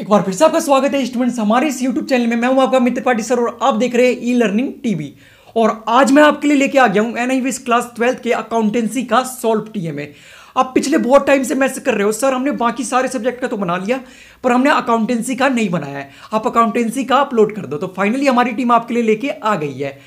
एक बार फिर से आपका स्वागत है स्टूडेंट्स हमारे इस यूट्यूब चैनल में मैं हूं आपका मित्र पाटी सर और आप देख रहे हैं ई लर्निंग टीवी और आज मैं आपके लिए लेके आ गया हूं एनआईवीएस क्लास ट्वेल्थ के अकाउंटेंसी का सॉल्व टीएमए आप पिछले बहुत टाइम से मैसेज कर रहे हो सर हमने बाकी सारे सब्जेक्ट का तो बना लिया पर हमने अकाउंटेंसी का नहीं बनाया है आप अकाउंटेंसी का अपलोड कर दो तो फाइनली हमारी टीम आपके लिए लेके आ गई है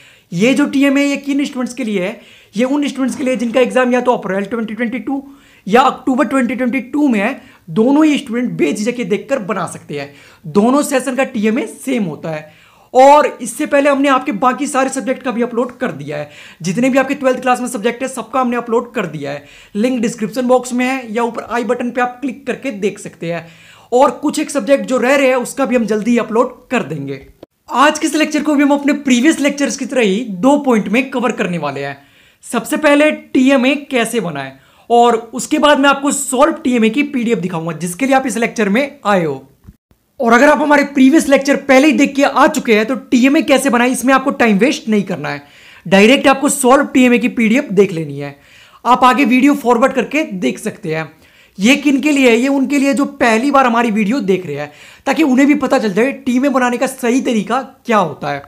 ये जो टी है ये किन स्टूडेंट्स के लिए है ये उन स्टूडेंट्स के लिए जिनका एग्जाम या तो अप्रैल ट्वेंटी या अक्टूबर 2022 में है दोनों ही स्टूडेंट बेझिझके देखकर बना सकते हैं दोनों सेशन का टीएमए सेम होता है और इससे पहले हमने आपके बाकी सारे सब्जेक्ट का भी अपलोड कर दिया है जितने भी आपके ट्वेल्थ क्लास में सब्जेक्ट है सबका हमने अपलोड कर दिया है लिंक डिस्क्रिप्शन बॉक्स में है या ऊपर आई बटन पे आप क्लिक करके देख सकते हैं और कुछ एक सब्जेक्ट जो रह रहे हैं उसका भी हम जल्दी ही अपलोड कर देंगे आज के इस लेक्चर को भी हम अपने प्रीवियस लेक्चर्स की तरह ही दो पॉइंट में कवर करने वाले हैं सबसे पहले टीएमए कैसे बनाएं और उसके बाद मैं आपको सॉल्व टीएमए की पीडीएफ दिखाऊंगा जिसके लिए आप इस लेक्चर में आए हो और अगर आप हमारे प्रीवियस लेक्चर पहले ही देख के आ चुके हैं तो टीएमए कैसे बनाए इसमें आपको टाइम वेस्ट नहीं करना है डायरेक्ट आपको सॉल्व टीएमए की पीडीएफ देख लेनी है आप आगे वीडियो फॉरवर्ड करके देख सकते हैं ये किन के लिए है ये उनके लिए जो पहली बार हमारी वीडियो देख रहे हैं ताकि उन्हें भी पता चल जाए टीमें बनाने का सही तरीका क्या होता है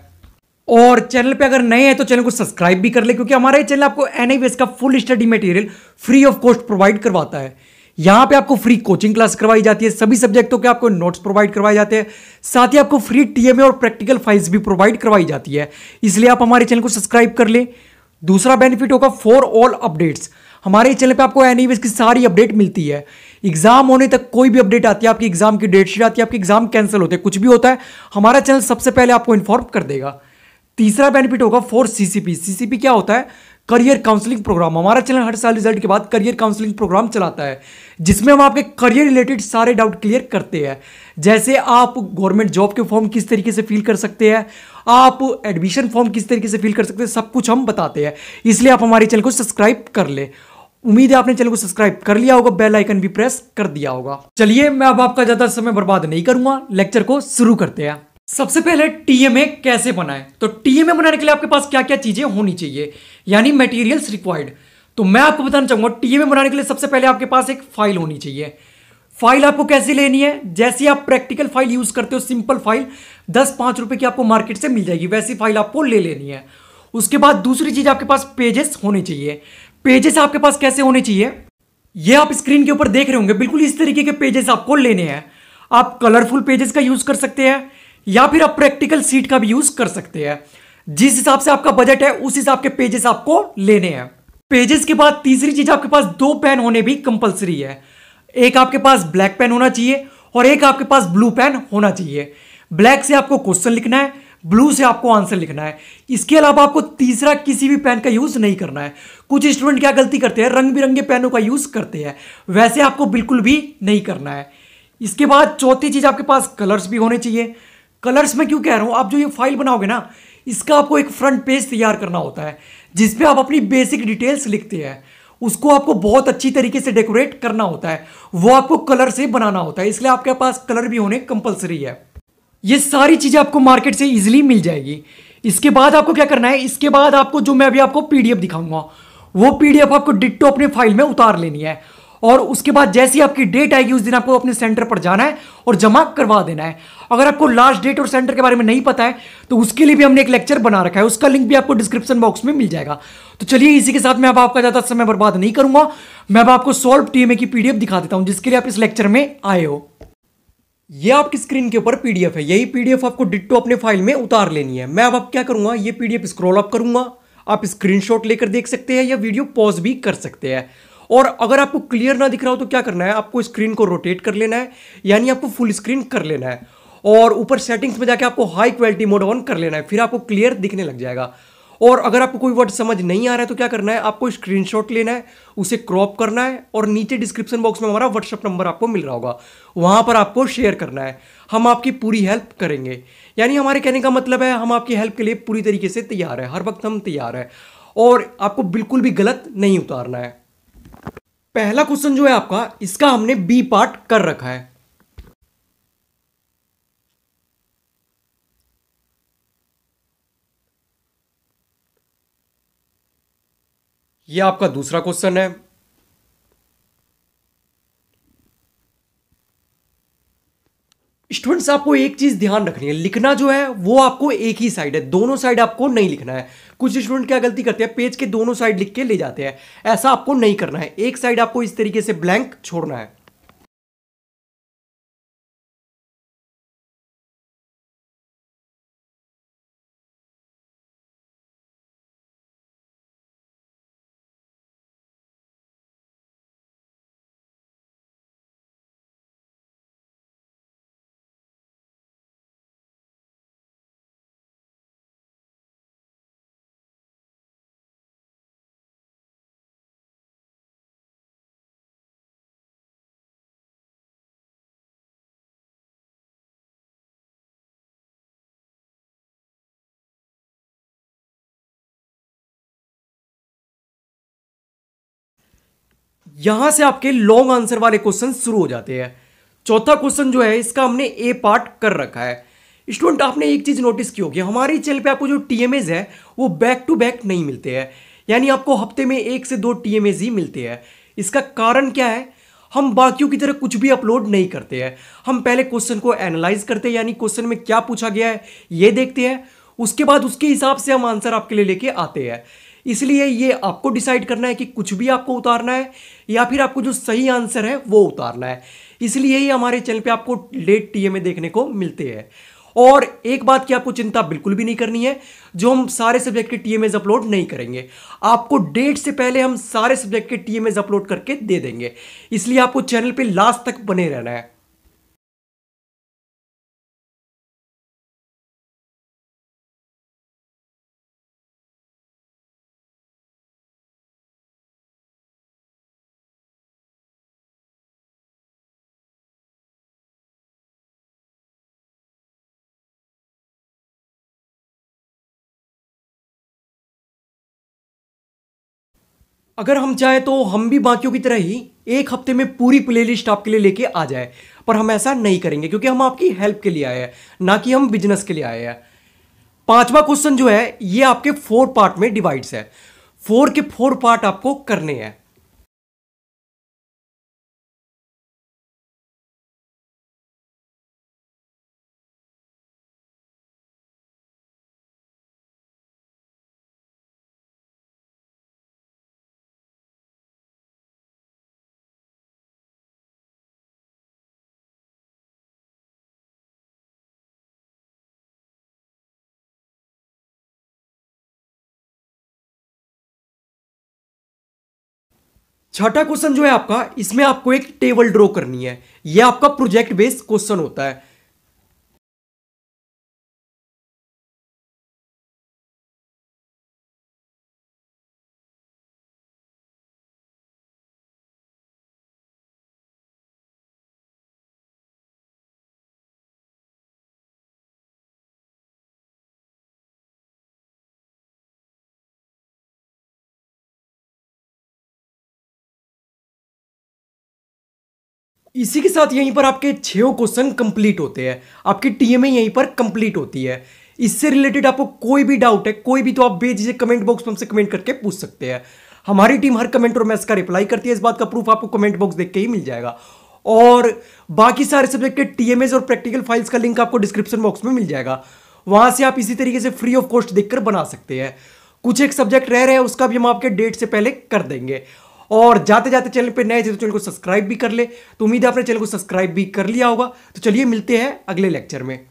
और चैनल पे अगर नए हैं तो चैनल को सब्सक्राइब भी कर ले क्योंकि हमारा ये चैनल आपको एन का full study material free of cost provide करवाता है यहाँ पे आपको फ्री कोचिंग क्लास करवाई जाती है सभी सब्जेक्टों के आपको नोट्स प्रोवाइड करवाए जाते हैं साथ ही आपको फ्री टीएमए और प्रैक्टिकल फाइल्स भी प्रोवाइड करवाई जाती है इसलिए आप हमारे चैनल को सब्सक्राइब कर लें दूसरा बेनिफिट होगा फॉर ऑल अपडेट्स हमारे चैनल पे आपको एन की सारी अपडेट मिलती है एग्जाम होने तक कोई भी अपडेट आती है आपकी एग्जाम की डेट शीट आती है आपके एग्जाम कैंसिल होते हैं कुछ भी होता है हमारा चैनल सबसे पहले आपको इन्फॉर्म कर देगा तीसरा बेनिफिट होगा फॉर सीसीपी सीसीपी क्या होता है करियर काउंसलिंग प्रोग्राम हमारा चैनल हर साल रिजल्ट के बाद करियर काउंसलिंग प्रोग्राम चलाता है जिसमें हम आपके करियर रिलेटेड सारे डाउट क्लियर करते हैं जैसे आप गवर्नमेंट जॉब के फॉर्म किस तरीके से फिल कर सकते हैं आप एडमिशन फॉर्म किस तरीके से फिल कर सकते हैं सब कुछ हम बताते हैं इसलिए आप हमारे चैनल को सब्सक्राइब कर ले उम्मीद है आपने चैनल को सब्सक्राइब कर लिया होगा बेल आइकन भी प्रेस कर दिया होगा चलिए मैं अब आपका ज़्यादा समय बर्बाद नहीं करूंगा लेक्चर को शुरू करते हैं सबसे पहले टीएमए कैसे बनाए तो टीएमए बनाने के लिए आपके पास क्या क्या चीज़ें होनी चाहिए यानी मटेरियल्स रिक्वायर्ड तो मैं आपको बताना चाहूंगा टीएमए बनाने के लिए सबसे पहले आपके पास एक फाइल होनी चाहिए फाइल आपको कैसे लेनी है जैसी आप प्रैक्टिकल फाइल यूज़ करते हो सिंपल फाइल दस पांच रुपए की आपको मार्केट से मिल जाएगी वैसी फाइल आपको ले लेनी है उसके बाद दूसरी चीज़ आपके पास पेजेस होने चाहिए पेजेस आपके पास कैसे होने चाहिए ये आप स्क्रीन के ऊपर देख रहे होंगे बिल्कुल इस तरीके के पेजेस आपको लेने हैं आप कलरफुल पेजेस का यूज़ कर सकते हैं या फिर आप प्रैक्टिकल सीट का भी यूज कर सकते हैं जिस हिसाब से आपका बजट है उस हिसाब के पेजेस आपको लेने हैं पेजेस के बाद तीसरी चीज आपके पास दो पेन होने भी कंपलसरी है एक आपके पास ब्लैक पेन होना चाहिए और एक आपके पास ब्लू पेन होना चाहिए ब्लैक से आपको क्वेश्चन लिखना है ब्लू से आपको आंसर लिखना है इसके अलावा आपको तीसरा किसी भी पेन का यूज़ नहीं करना है कुछ स्टूडेंट क्या गलती करते हैं रंग बिरंगे पेनों का यूज़ करते हैं वैसे आपको बिल्कुल भी नहीं करना है इसके बाद चौथी चीज़ आपके पास कलर्स भी होने चाहिए कलर्स में क्यों कह रहा हूँ आप जो ये फाइल बनाओगे ना इसका आपको एक फ्रंट पेज तैयार करना होता है जिसपे आप अपनी बेसिक डिटेल्स लिखते हैं उसको आपको बहुत अच्छी तरीके से डेकोरेट करना होता है वो आपको कलर से बनाना होता है इसलिए आपके पास कलर भी होने कंपलसरी है ये सारी चीज़ें आपको मार्केट से इजिली मिल जाएगी इसके बाद आपको क्या करना है इसके बाद आपको जो मैं अभी आपको पीडीएफ दिखाऊंगा वो पीडीएफ आपको डिट्टो अपने फाइल में उतार लेनी है और उसके बाद जैसी आपकी डेट आएगी उस दिन आपको अपने सेंटर पर जाना है और जमा करवा देना है अगर आपको लास्ट डेट और सेंटर के बारे में नहीं पता है तो उसके लिए भी हमने एक लेक्चर बना रखा है उसका लिंक भी आपको डिस्क्रिप्शन बॉक्स में मिल जाएगा तो चलिए इसी के साथ मैं अब आपका ज़्यादा समय बर्बाद नहीं करूंगा मैं अब आपको सॉल्व टीएमए की पीडीएफ दिखा देता हूं जिसके लिए आप इस लेक्चर में आए हो ये आपकी स्क्रीन के ऊपर पीडीएफ है यही पीडीएफ आपको डिट्टो अपने फाइल में उतार लेनी है मैं अब आप क्या करूंगा ये पीडीएफ स्क्रॉल अप करूंगा आप स्क्रीनशॉट लेकर देख सकते हैं या वीडियो पॉज भी कर सकते हैं और अगर आपको क्लियर ना दिख रहा हो तो क्या करना है आपको स्क्रीन को रोटेट कर लेना है यानी आपको फुल स्क्रीन कर लेना है और ऊपर सेटिंग्स में जाके आपको हाई क्वालिटी मोड ऑन कर लेना है फिर आपको क्लियर दिखने लग जाएगा और अगर आपको कोई वर्ड समझ नहीं आ रहा है तो क्या करना है आपको स्क्रीनशॉट लेना है उसे क्रॉप करना है और नीचे डिस्क्रिप्शन बॉक्स में हमारा व्हाट्सअप नंबर आपको मिल रहा होगा वहाँ पर आपको शेयर करना है हम आपकी पूरी हेल्प करेंगे यानी हमारे कहने का मतलब है हम आपकी हेल्प के लिए पूरी तरीके से तैयार है हर वक्त हम तैयार हैं और आपको बिल्कुल भी गलत नहीं उतारना है पहला क्वेश्चन जो है आपका इसका हमने बी पार्ट कर रखा है यह आपका दूसरा क्वेश्चन है स्टूडेंट्स आपको एक चीज़ ध्यान रखनी है लिखना जो है वो आपको एक ही साइड है दोनों साइड आपको नहीं लिखना है कुछ स्टूडेंट क्या गलती करते हैं पेज के दोनों साइड लिख के ले जाते हैं ऐसा आपको नहीं करना है एक साइड आपको इस तरीके से ब्लैंक छोड़ना है यहां से आपके लॉन्ग आंसर वाले क्वेश्चन शुरू हो जाते हैं चौथा क्वेश्चन जो है इसका हमने ए पार्ट कर रखा है स्टूडेंट आपने एक चीज नोटिस की होगी हमारे चैनल पे आपको जो टीएमएस है वो बैक टू बैक नहीं मिलते हैं यानी आपको हफ्ते में एक से दो टीएमएस ही मिलते हैं इसका कारण क्या है हम बाकियों की तरह कुछ भी अपलोड नहीं करते हैं हम पहले क्वेश्चन को एनालाइज करते हैं यानी क्वेश्चन में क्या पूछा गया है ये देखते हैं उसके बाद उसके हिसाब से हम आंसर आपके लिए लेके आते हैं इसलिए ये आपको डिसाइड करना है कि कुछ भी आपको उतारना है या फिर आपको जो सही आंसर है वो उतारना है इसलिए ही हमारे चैनल पे आपको लेट टीए में देखने को मिलते हैं और एक बात की आपको चिंता बिल्कुल भी नहीं करनी है जो हम सारे सब्जेक्ट के टी एम अपलोड नहीं करेंगे आपको डेट से पहले हम सारे सब्जेक्ट के टी अपलोड करके दे देंगे इसलिए आपको चैनल पर लास्ट तक बने रहना है अगर हम चाहे तो हम भी बाकियों की तरह ही एक हफ्ते में पूरी प्लेलिस्ट आपके लिए लेके आ जाए पर हम ऐसा नहीं करेंगे क्योंकि हम आपकी हेल्प के लिए आए हैं ना कि हम बिजनेस के लिए आए हैं पांचवा क्वेश्चन जो है ये आपके फोर पार्ट में डिवाइड्स है फोर के फोर पार्ट आपको करने हैं छठा क्वेश्चन जो है आपका इसमें आपको एक टेबल ड्रॉ करनी है यह आपका प्रोजेक्ट बेस्ड क्वेश्चन होता है इसी के साथ यहीं पर आपके छे क्वेश्चन कंप्लीट होते हैं आपकी टीएमए यहीं पर कंप्लीट होती है इससे रिलेटेड आपको कोई भी डाउट है कोई भी तो आप बेझिझक कमेंट बॉक्स में हमसे कमेंट करके पूछ सकते हैं हमारी टीम हर कमेंट और मैसेज का रिप्लाई करती है इस बात का प्रूफ आपको कमेंट बॉक्स देख के ही मिल जाएगा और बाकी सारे सब्जेक्ट के टीएमएस और प्रैक्टिकल फाइल्स का लिंक आपको डिस्क्रिप्शन बॉक्स में मिल जाएगा वहां से आप इसी तरीके से फ्री ऑफ कॉस्ट देखकर बना सकते हैं कुछ एक सब्जेक्ट रह रहे हैं उसका भी हम आपके डेट से पहले कर देंगे और जाते जाते चैनल पर नए थे तो चैनल को सब्सक्राइब भी कर ले तो उम्मीद है आपने चैनल को सब्सक्राइब भी कर लिया होगा तो चलिए मिलते हैं अगले लेक्चर में